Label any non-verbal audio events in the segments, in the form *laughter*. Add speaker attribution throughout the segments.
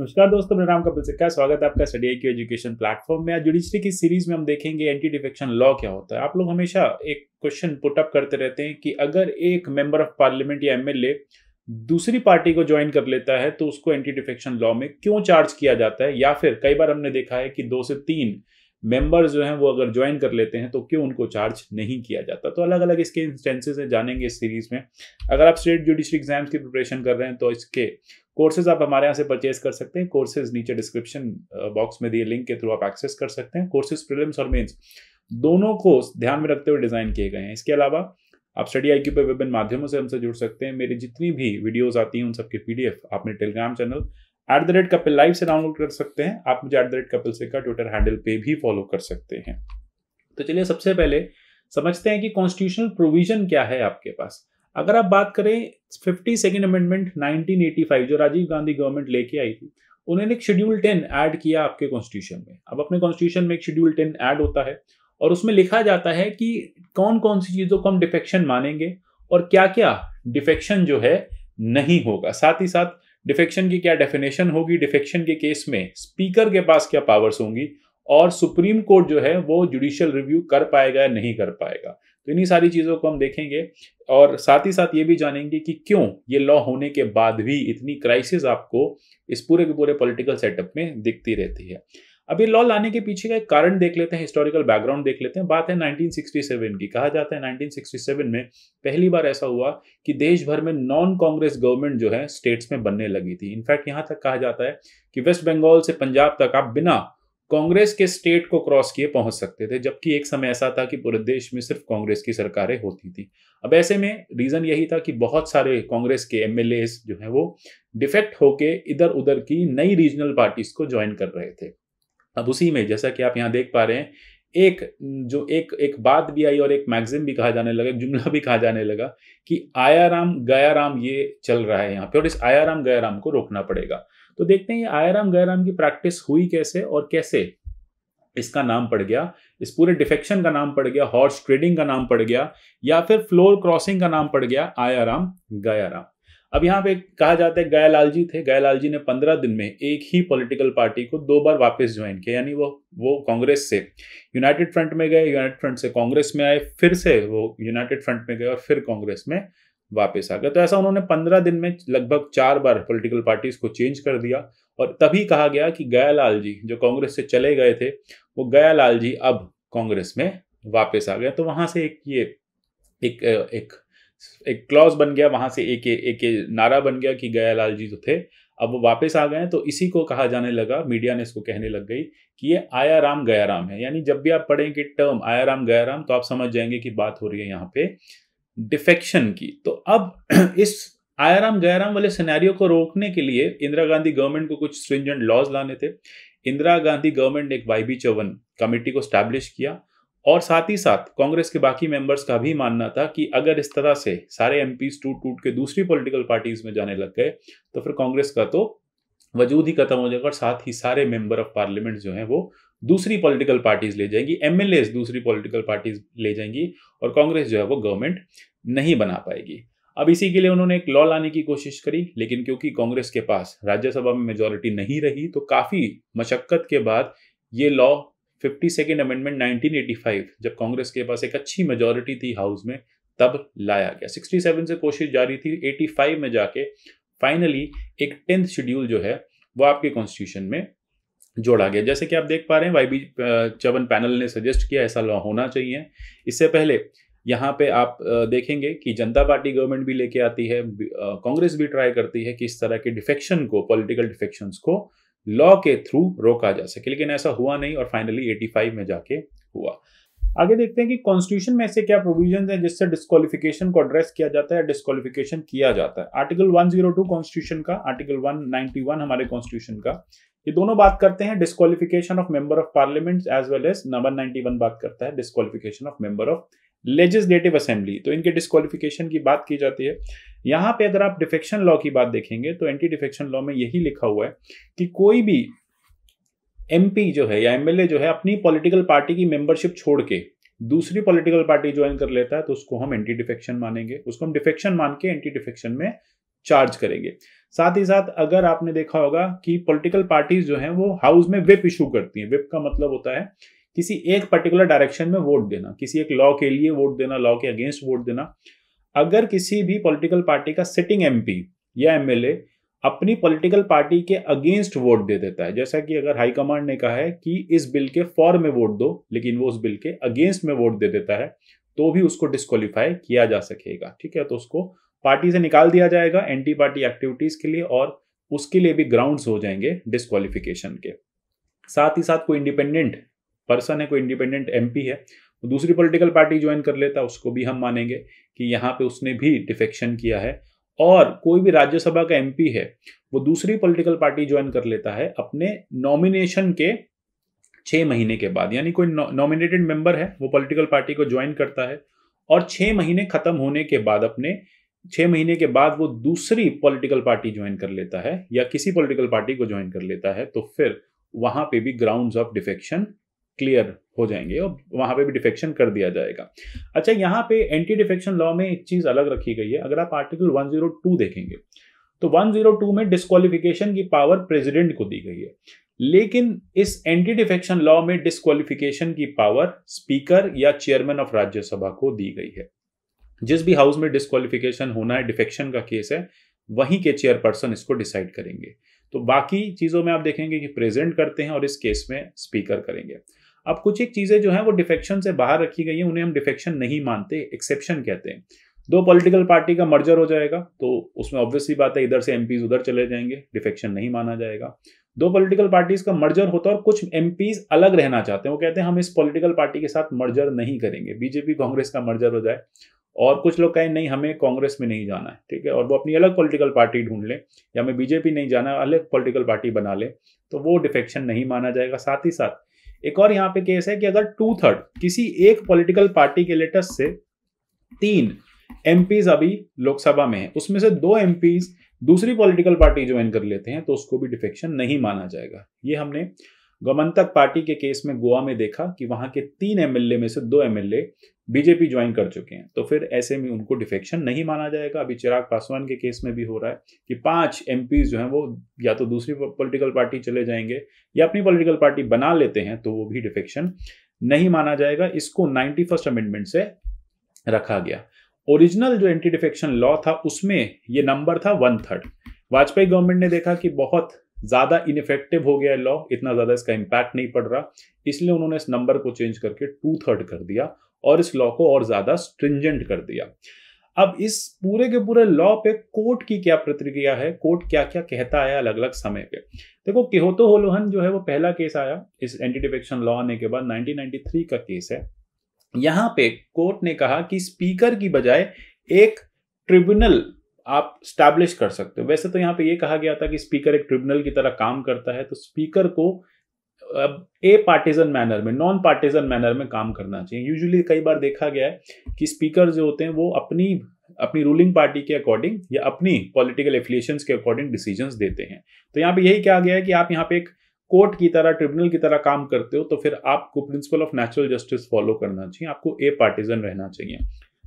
Speaker 1: नमस्कार दोस्तों मेरा नाम कपिल सिक्का स्वागत है आपका स्टडी आई एजुकेशन प्लेटफॉर्म में आज जुडिशरी की सीरीज में हम देखेंगे एंटी डिफेक्शन लॉ क्या होता है आप लोग हमेशा एक क्वेश्चन पुटअप करते रहते हैं कि अगर एक मेंबर ऑफ पार्लियामेंट या एमएलए दूसरी पार्टी को ज्वाइन कर लेता है तो उसको एंटी डिफेक्शन लॉ में क्यों चार्ज किया जाता है या फिर कई बार हमने देखा है कि दो से तीन मेंबर जो हैं वो अगर ज्वाइन कर लेते हैं तो क्यों उनको चार्ज नहीं किया जाता तो अलग अलग इसके इंस्टेंसेज हैं जानेंगे इस सीरीज में अगर आप स्टेट जुडिशरी एग्जाम्स की प्रिपरेशन कर रहे हैं तो इसके कोर्सेज आप हमारे यहाँ से परचेज कर सकते हैं कोर्सेज नीचे डिस्क्रिप्शन बॉक्स uh, में दिए लिंक के थ्रू आप एक्सेस कर सकते हैं कोर्सेज प्रिलिम्स और मेन्स दोनों को ध्यान में रखते हुए डिज़ाइन किए गए हैं इसके अलावा आप स्टडी आई पर विभिन्न माध्यमों से हमसे जुड़ सकते हैं मेरी जितनी भी वीडियोज आती हैं उन सबके पीडीएफ आप मेरे Telegram channel at the rate Kapil live से डाउनलोड कर सकते हैं आप मुझे एट द रेट कपिल से का ट्विटर हैंडल पे भी फॉलो कर सकते हैं तो चलिए सबसे पहले समझते हैं कि कॉन्स्टिट्यूशनल प्रोविजन क्या है आपके पास अगर आप बात करें फिफ्टी सेकेंड अमेंडमेंट 1985 जो राजीव गांधी गवर्नमेंट लेके आई थी उन्होंने एक शेड्यूल टेन ऐड किया आपके कॉन्स्टिट्यूशन में अब अपने कॉन्स्टिट्यूशन में एक शेड्यूल टेन ऐड होता है और उसमें लिखा जाता है कि कौन कौन सी चीज़ों को हम डिफेक्शन मानेंगे और क्या क्या डिफेक्शन जो है नहीं होगा साथ ही साथ डिफेक्शन की क्या डेफिनेशन होगी डिफेक्शन के केस में स्पीकर के पास क्या पावर्स होंगी और सुप्रीम कोर्ट जो है वो जुडिशियल रिव्यू कर पाएगा या नहीं कर पाएगा तो इन्हीं सारी चीज़ों को हम देखेंगे और साथ ही साथ ये भी जानेंगे कि क्यों ये लॉ होने के बाद भी इतनी क्राइसिस आपको इस पूरे के पूरे पॉलिटिकल सेटअप में दिखती रहती है अब ये लॉ लाने के पीछे का एक कारण देख लेते हैं हिस्टोरिकल बैकग्राउंड देख लेते हैं बात है 1967 की कहा जाता है 1967 में पहली बार ऐसा हुआ कि देश भर में नॉन कांग्रेस गवर्नमेंट जो है स्टेट्स में बनने लगी थी इनफैक्ट यहाँ तक कहा जाता है कि वेस्ट बंगाल से पंजाब तक आप बिना कांग्रेस के स्टेट को क्रॉस किए पहुंच सकते थे जबकि एक समय ऐसा था कि पूरे देश में सिर्फ कांग्रेस की सरकारें होती थी अब ऐसे में रीज़न यही था कि बहुत सारे कांग्रेस के एम जो है वो डिफेक्ट होके इधर उधर की नई रीजनल पार्टीज को ज्वाइन कर रहे थे अब उसी में जैसा कि आप यहाँ देख पा रहे हैं एक जो एक एक बात भी आई और एक मैगजीन भी कहा जाने लगा जुमला भी कहा जाने लगा कि आया राम गया राम ये चल रहा है यहाँ पे और इस आया राम गया राम को रोकना पड़ेगा तो देखते हैं ये आयराम गयाराम की प्रैक्टिस हुई कैसे और कैसे इसका नाम पड़ गया इस पूरे डिफेक्शन का नाम पड़ गया हॉर्स ट्रेडिंग का नाम पड़ गया या फिर फ्लोर क्रॉसिंग का नाम पड़ गया आयाराम गयाराम अब यहाँ पे कहा जाता है गयालाल जी थे गयालाल जी ने पंद्रह दिन में एक ही पॉलिटिकल पार्टी को दो बार वापस ज्वाइन किया यानी वो वो कांग्रेस से यूनाइटेड फ्रंट में गए यूनाइटेड फ्रंट से कांग्रेस में आए फिर से वो यूनाइटेड फ्रंट में गए और फिर कांग्रेस में वापस आ गया तो ऐसा उन्होंने पंद्रह दिन में लगभग चार बार पॉलिटिकल पार्टीज को चेंज कर दिया और तभी कहा गया कि गयालाल जी जो कांग्रेस से चले गए थे वो गयालाल जी अब कांग्रेस में वापस आ गए तो वहां से एक ये एक एक एक क्लॉज बन गया वहां से एक एक, एक नारा बन गया कि गयालाल जी जो तो थे अब वो वापस आ गए तो इसी को कहा जाने लगा मीडिया ने इसको कहने लग गई कि ये आया राम गया राम है यानी जब भी आप पढ़ें कि टर्म आया राम गया राम तो आप समझ जाएंगे कि बात हो रही है यहाँ पे डिफेक्शन की तो अब *clears throat* इस आयाराम जयराम वाले सिनेरियो को रोकने के लिए इंदिरा गांधी गवर्नमेंट को कुछ स्ट्रिंजेंट लॉज लाने थे इंदिरा गांधी गवर्नमेंट ने एक बी चवन कमेटी को स्टैब्लिश किया और साथ ही साथ कांग्रेस के बाकी मेंबर्स का भी मानना था कि अगर इस तरह से सारे एम टूट टूट के दूसरी पॉलिटिकल पार्टीज में जाने लग गए तो फिर कांग्रेस का तो वजूद ही खत्म हो जाएगा और साथ ही सारे मेंबर ऑफ पार्लियामेंट जो हैं वो दूसरी पॉलिटिकल पार्टीज ले जाएंगी एम दूसरी पॉलिटिकल पार्टीज ले जाएंगी और कांग्रेस जो है वो गवर्नमेंट नहीं बना पाएगी अब इसी के लिए उन्होंने एक लॉ लाने की कोशिश करी लेकिन क्योंकि कांग्रेस के पास राज्यसभा में मेजोरिटी नहीं रही तो काफ़ी मशक्क़त के बाद ये लॉ फिफ्टी सेकेंड अमेंडमेंट 1985 जब कांग्रेस के पास एक अच्छी मेजोरिटी थी हाउस में तब लाया गया 67 से कोशिश जारी थी 85 में जाके फाइनली एक टेंथ शेड्यूल जो है वो आपके कॉन्स्टिट्यूशन में जोड़ा गया जैसे कि आप देख पा रहे हैं वाई बी चवन पैनल ने सजेस्ट किया ऐसा लॉ होना चाहिए इससे पहले यहाँ पे आप देखेंगे कि जनता पार्टी गवर्नमेंट भी लेके आती है कांग्रेस भी ट्राई करती है कि इस तरह के डिफेक्शन को पॉलिटिकल डिफेक्शंस को लॉ के थ्रू रोका जा सके लेकिन ऐसा हुआ नहीं और फाइनली 85 में जाके हुआ आगे देखते हैं कि कॉन्स्टिट्यूशन में ऐसे क्या प्रोविजन हैं जिससे डिस्कालिफिकेशन को एड्रेस किया जाता है डिस्कालिफिकेशन किया जाता है आर्टिकल 102 कॉन्स्टिट्यूशन का आर्टिकल 191 हमारे कॉन्स्टिट्यूशन का ये दोनों बात करते हैं disqualification of member of parliament as well as number ninety one बात करता है disqualification of member of legislative assembly तो इनके डिस्कालिफिकेशन की बात की जाती है यहां पे अगर आप डिफेक्शन लॉ की बात देखेंगे तो एंटी डिफेक्शन लॉ में यही लिखा हुआ है कि कोई भी एमपी जो है या एमएलए जो है अपनी पॉलिटिकल पार्टी की मेंबरशिप छोड़ के दूसरी पॉलिटिकल पार्टी ज्वाइन कर लेता है तो उसको हम एंटी डिफेक्शन मानेंगे उसको हम डिफेक्शन मान के एंटी डिफेक्शन में चार्ज करेंगे साथ ही साथ अगर आपने देखा होगा कि पॉलिटिकल पार्टीज जो हैं वो हाउस में विप इशू करती हैं विप का मतलब होता है किसी एक पर्टिकुलर डायरेक्शन में वोट देना किसी एक लॉ के लिए वोट देना लॉ के अगेंस्ट वोट देना अगर किसी भी पॉलिटिकल पार्टी का सिटिंग एमपी या एमएलए अपनी पॉलिटिकल पार्टी के अगेंस्ट वोट दे देता है जैसा कि अगर हाईकमांड ने कहा है कि इस बिल के फॉर में वोट दो लेकिन वो उस बिल के अगेंस्ट में वोट दे देता है तो भी उसको डिस्कालीफाई किया जा सकेगा ठीक है तो उसको पार्टी से निकाल दिया जाएगा एंटी पार्टी एक्टिविटीज के लिए और उसके लिए भी ग्राउंड्स हो जाएंगे डिस्कालिफिकेशन के साथ ही साथ कोई इंडिपेंडेंट पर्सन है कोई इंडिपेंडेंट एम है तो दूसरी पोलिटिकल पार्टी ज्वाइन कर लेता उसको भी हम मानेंगे कि यहाँ पे उसने भी डिफेक्शन किया है और कोई भी राज्यसभा का एमपी है वो दूसरी पॉलिटिकल पार्टी ज्वाइन कर लेता है अपने नॉमिनेशन के छः महीने के बाद यानी कोई नॉमिनेटेड मेंबर है वो पॉलिटिकल पार्टी को ज्वाइन करता है और छः महीने खत्म होने के बाद अपने छः महीने के बाद वो दूसरी पॉलिटिकल पार्टी ज्वाइन कर लेता है या किसी पॉलिटिकल पार्टी को ज्वाइन कर लेता है तो फिर वहां पे भी ग्राउंड्स ऑफ डिफेक्शन क्लियर हो जाएंगे और वहां पे भी डिफेक्शन कर दिया जाएगा अच्छा यहाँ पे एंटी डिफेक्शन लॉ में एक चीज़ अलग रखी गई है अगर आप आर्टिकल 102 देखेंगे तो 102 में डिस्कालिफिकेशन की पावर प्रेसिडेंट को दी गई है लेकिन इस एंटी डिफेक्शन लॉ में डिस्कालिफिकेशन की पावर स्पीकर या चेयरमैन ऑफ राज्यसभा को दी गई है जिस भी हाउस में डिस्कालिफिकेशन होना है डिफेक्शन का केस है वहीं के चेयरपर्सन इसको डिसाइड करेंगे तो बाकी चीज़ों में आप देखेंगे कि प्रेजेंट करते हैं और इस केस में स्पीकर करेंगे अब कुछ एक चीज़ें जो हैं वो डिफेक्शन से बाहर रखी गई हैं उन्हें हम डिफेक्शन नहीं मानते एक्सेप्शन कहते हैं दो पॉलिटिकल पार्टी का मर्जर हो जाएगा तो उसमें ऑब्वियसली बात है इधर से एम उधर चले जाएंगे डिफेक्शन नहीं माना जाएगा दो पॉलिटिकल पार्टीज का मर्जर होता है और कुछ एम अलग रहना चाहते हैं वो कहते हैं हम इस पॉलिटिकल पार्टी के साथ मर्जर नहीं करेंगे बीजेपी कांग्रेस का मर्जर हो जाए और कुछ लोग कहें नहीं हमें कांग्रेस में नहीं जाना है ठीक है और वो अपनी अलग पॉलिटिकल पार्टी ढूंढ लें या हमें बीजेपी नहीं जाना अलग पॉलिटिकल पार्टी बना लें तो वो डिफेक्शन नहीं माना जाएगा साथ ही साथ एक और यहाँ पे केस है कि अगर टू थर्ड किसी एक पॉलिटिकल पार्टी के लेटेस्ट से तीन एम अभी लोकसभा में है उसमें से दो एम दूसरी पॉलिटिकल पार्टी ज्वाइन कर लेते हैं तो उसको भी डिफेक्शन नहीं माना जाएगा ये हमने गमनतक पार्टी के केस में गोवा में देखा कि वहां के तीन एमएलए में से दो एमएलए बीजेपी ज्वाइन कर चुके हैं तो फिर ऐसे में उनको डिफेक्शन नहीं माना जाएगा अभी चिराग पासवान के केस में भी हो रहा है कि पांच एम जो हैं वो या तो दूसरी पॉलिटिकल पार्टी चले जाएंगे या अपनी पॉलिटिकल पार्टी बना लेते हैं तो वो भी डिफेक्शन नहीं माना जाएगा इसको नाइन्टी फर्स्ट अमेंडमेंट से रखा गया ओरिजिनल जो एंटी डिफेक्शन लॉ था उसमें ये नंबर था वन थर्ड वाजपेयी गवर्नमेंट ने देखा कि बहुत ज़्यादा इनफेक्टिव हो गया लॉ इतना ज़्यादा इसका इम्पैक्ट नहीं पड़ रहा इसलिए उन्होंने इस नंबर को चेंज करके टू थर्ड कर दिया और इस लॉ को और ज़्यादा स्ट्रिंजेंट कर दिया अब इस पूरे के पूरे लॉ पे कोर्ट की क्या प्रतिक्रिया है कोर्ट क्या क्या कहता है अलग अलग समय पे देखो केहोतो होलोहन जो है वो पहला केस आया इस एंटी डिफेक्शन लॉ आने के बाद 1993 का केस है यहाँ पे कोर्ट ने कहा कि स्पीकर की बजाय एक ट्रिब्यूनल आप स्टैब्लिश कर सकते हो वैसे तो यहाँ पे ये कहा गया था कि स्पीकर एक ट्रिब्यूनल की तरह काम करता है तो स्पीकर को अब ए पार्टीजन मैनर में नॉन पार्टीजन मैनर में काम करना चाहिए यूजुअली कई बार देखा गया है कि स्पीकर जो होते हैं वो अपनी अपनी रूलिंग पार्टी के अकॉर्डिंग या अपनी पॉलिटिकल एफिलियशन के अकॉर्डिंग डिसीजन देते हैं तो यहाँ पे यही कहा गया है कि आप यहाँ पे एक कोर्ट की तरह ट्रिब्यूनल की तरह काम करते हो तो फिर आपको principle of natural justice follow करना चाहिए आपको ए पार्टीजन रहना चाहिए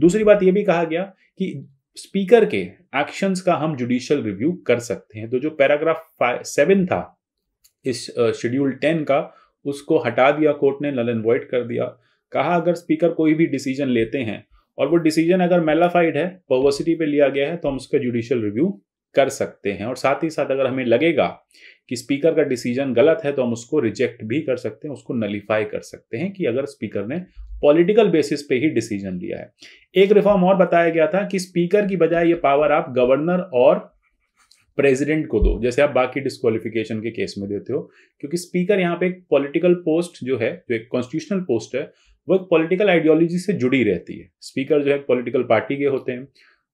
Speaker 1: दूसरी बात यह भी कहा गया कि स्पीकर के एक्शंस का हम जुडिशियल रिव्यू कर सकते हैं तो जो पैराग्राफ सेवन था इस शेड्यूल टेन का उसको हटा दिया कोर्ट ने नल एंड कर दिया कहा अगर स्पीकर कोई भी डिसीजन लेते हैं और वो डिसीजन अगर मेलाफाइड है पर्वर्सिटी पे लिया गया है तो हम उसका जुडिशियल रिव्यू कर सकते हैं और साथ ही साथ अगर हमें लगेगा कि स्पीकर का डिसीजन गलत है तो हम उसको रिजेक्ट भी कर सकते हैं उसको नलीफाई कर सकते हैं कि अगर स्पीकर ने पॉलिटिकल बेसिस पे ही डिसीजन लिया है एक रिफॉर्म और बताया गया था कि स्पीकर की बजाय ये पावर आप गवर्नर और प्रेसिडेंट को दो जैसे आप बाकी डिस्कालिफिकेशन के केस में देते हो क्योंकि स्पीकर यहाँ पे एक पॉलिटिकल पोस्ट जो है जो एक कॉन्स्टिट्यूशनल पोस्ट है वो एक पॉलिटिकल आइडियोलॉजी से जुड़ी रहती है स्पीकर जो है पॉलिटिकल पार्टी के होते हैं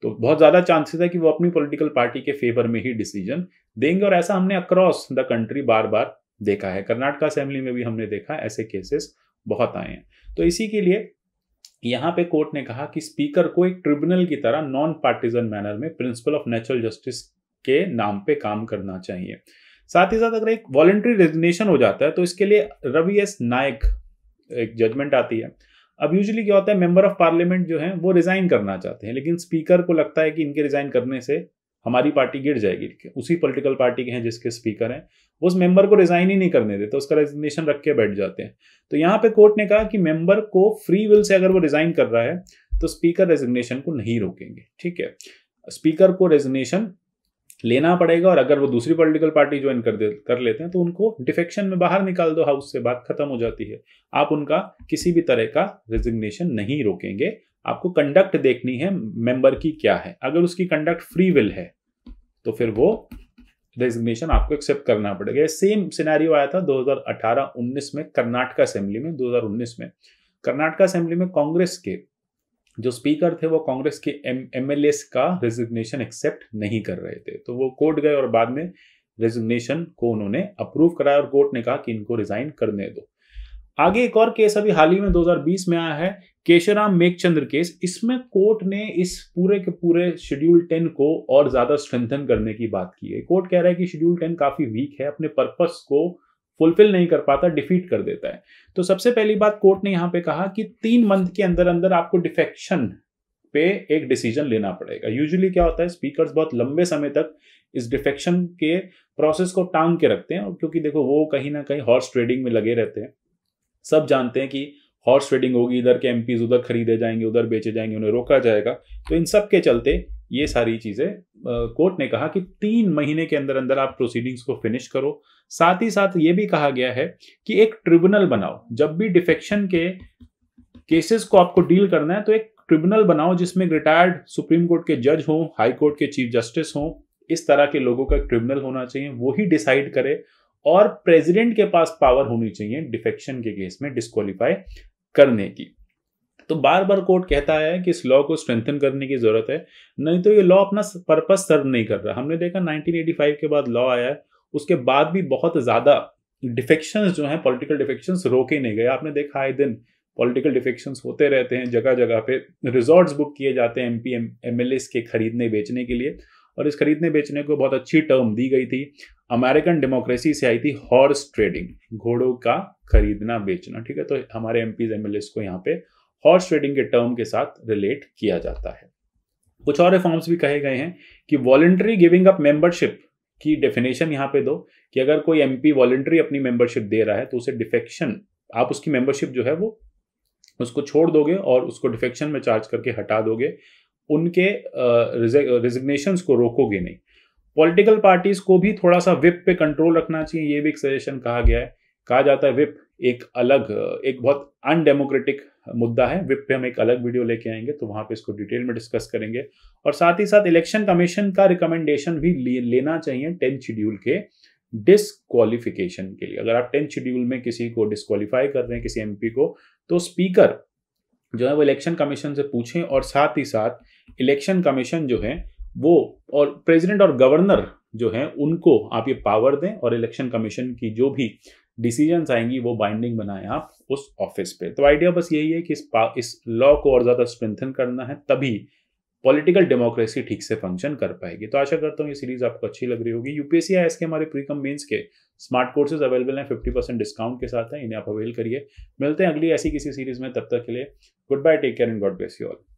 Speaker 1: तो बहुत ज़्यादा चांसेस है कि वो अपनी पॉलिटिकल पार्टी के फेवर में ही डिसीजन देंगे और ऐसा हमने अक्रॉस द कंट्री बार बार देखा है कर्नाटका असेंबली में भी हमने देखा ऐसे केसेस बहुत आए हैं तो इसी के लिए यहाँ पे कोर्ट ने कहा कि स्पीकर को एक ट्रिब्यूनल की तरह नॉन पार्टीजन मैनर में प्रिंसिपल ऑफ नेचुरल जस्टिस के नाम पे काम करना चाहिए साथ ही साथ अगर एक वॉलेंट्री रेजिग्नेशन हो जाता है तो इसके लिए रवि एस नायक एक जजमेंट आती है अब यूजली क्या होता है मेंबर ऑफ पार्लियामेंट जो है वो रिजाइन करना चाहते हैं लेकिन स्पीकर को लगता है कि इनके रिजाइन करने से हमारी पार्टी गिर जाएगी उसी पॉलिटिकल पार्टी के हैं जिसके स्पीकर हैं उस मेंबर को रिजाइन ही नहीं करने देते तो उसका रेजिग्नेशन रख के बैठ जाते हैं तो यहाँ पे कोर्ट ने कहा कि मेंबर को फ्री विल से अगर वो रिजाइन कर रहा है तो स्पीकर रेजिग्नेशन को नहीं रोकेंगे ठीक है स्पीकर को रेजिग्नेशन लेना पड़ेगा और अगर वो दूसरी पॉलिटिकल पार्टी ज्वाइन कर दे कर लेते हैं तो उनको डिफेक्शन में बाहर निकाल दो हाउस से बात खत्म हो जाती है आप उनका किसी भी तरह का रेजिग्नेशन नहीं रोकेंगे आपको कंडक्ट देखनी है मेंबर की क्या है अगर उसकी कंडक्ट फ्री विल है तो फिर वो रेजिग्नेशन आपको एक्सेप्ट करना पड़ेगा सेम सिनेरियो आया था 2018-19 में कर्नाटक असेंबली में 2019 में कर्नाटका असेंबली में कांग्रेस के जो स्पीकर थे वो कांग्रेस के एम एम का रेजिग्नेशन एक्सेप्ट नहीं कर रहे थे तो वो कोर्ट गए और बाद में रेजिग्नेशन को उन्होंने अप्रूव कराया और कोर्ट ने कहा कि इनको रिजाइन करने दो आगे एक और केस अभी हाल ही में 2020 में आया है केशराम मेघचंद्र केस इसमें कोर्ट ने इस पूरे के पूरे शेड्यूल टेन को और ज्यादा स्ट्रेंथन करने की बात की है कोर्ट कह रहा है कि शेड्यूल टेन काफी वीक है अपने पर्पस को फुलफिल नहीं कर पाता डिफीट कर देता है तो सबसे पहली बात कोर्ट ने यहाँ पे कहा कि तीन मंथ के अंदर अंदर आपको डिफेक्शन पे एक डिसीजन लेना पड़ेगा यूजुअली क्या होता है स्पीकर्स बहुत लंबे समय तक इस डिफेक्शन के प्रोसेस को टांग के रखते हैं क्योंकि देखो वो कहीं ना कहीं हॉर्स ट्रेडिंग में लगे रहते हैं सब जानते हैं कि हॉर्स ट्रेडिंग होगी इधर के एमपीज उधर खरीदे जाएंगे उधर बेचे जाएंगे उन्हें रोका जाएगा तो इन सब के चलते ये सारी चीजें कोर्ट ने कहा कि तीन महीने के अंदर अंदर आप प्रोसीडिंग्स को फिनिश करो साथ ही साथ ये भी कहा गया है कि एक ट्रिब्यूनल बनाओ जब भी डिफेक्शन के केसेस को आपको डील करना है तो एक ट्रिब्यूनल बनाओ जिसमें रिटायर्ड सुप्रीम कोर्ट के जज हों हाई कोर्ट के चीफ जस्टिस हों इस तरह के लोगों का ट्रिब्यूनल होना चाहिए वो ही डिसाइड करे और प्रेसिडेंट के पास पावर होनी चाहिए डिफेक्शन के केस में डिस्कालीफाई करने की तो बार बार कोर्ट कहता है कि इस लॉ को स्ट्रेंथन करने की ज़रूरत है नहीं तो ये लॉ अपना पर्पज सर्व नहीं कर रहा हमने देखा 1985 के बाद लॉ आया है उसके बाद भी बहुत ज़्यादा डिफेक्शंस जो हैं पॉलिटिकल डिफेक्शंस रोके नहीं गए आपने देखा आए दिन पॉलिटिकल डिफेक्शंस होते रहते हैं जगह जगह पे रिजॉर्ट्स बुक किए जाते हैं एम पी एम एल के खरीदने बेचने के लिए और इस खरीदने बेचने को बहुत अच्छी टर्म दी गई थी अमेरिकन डेमोक्रेसी से आई थी हॉर्स ट्रेडिंग घोड़ों का खरीदना बेचना ठीक है तो हमारे एम पीज एम को यहाँ पे हॉर्स ट्रेडिंग के टर्म के साथ रिलेट किया जाता है कुछ और रिफॉर्म्स भी कहे गए हैं कि वॉलेंट्री गिविंग अप मेंबरशिप की डेफिनेशन यहां पे दो कि अगर कोई एमपी वॉलेंट्री अपनी मेंबरशिप दे रहा है तो उसे डिफेक्शन आप उसकी मेंबरशिप जो है वो उसको छोड़ दोगे और उसको डिफेक्शन में चार्ज करके हटा दोगे उनके रिजिग्नेशन को रोकोगे नहीं पॉलिटिकल पार्टीज को भी थोड़ा सा विप पे कंट्रोल रखना चाहिए ये भी एक सजेशन कहा गया है कहा जाता है विप एक अलग एक बहुत अनडेमोक्रेटिक मुद्दा है विप पे हम एक अलग वीडियो लेके आएंगे तो वहां पे इसको डिटेल में डिस्कस करेंगे और साथ ही साथ इलेक्शन कमीशन का रिकमेंडेशन भी ले, लेना चाहिए टेंथ शेड्यूल के डिसक्वालिफिकेशन के लिए अगर आप टेंथ शेड्यूल में किसी को डिस्कालीफाई कर रहे हैं किसी एमपी को तो स्पीकर जो है वो इलेक्शन कमीशन से पूछें और साथ ही साथ इलेक्शन कमीशन जो है वो और प्रेसिडेंट और गवर्नर जो है उनको आप ये पावर दें और इलेक्शन कमीशन की जो भी डिसीजंस आएंगी वो बाइंडिंग बनाएं आप उस ऑफिस पे तो आइडिया बस यही है कि इस इस लॉ को और ज़्यादा स्ट्रेंथन करना है तभी पॉलिटिकल डेमोक्रेसी ठीक से फंक्शन कर पाएगी तो आशा करता हूँ ये सीरीज आपको अच्छी लग रही होगी यूपीएससी आई के हमारे प्रीकम मीन्स के स्मार्ट कोर्सेज अवेलेबल हैं फिफ्टी परसेंट डिस्काउंट के साथ हैं इन्हें आप अवेल करिए मिलते हैं अगली ऐसी किसी सीरीज में तब तक के लिए good bye take care and God bless you all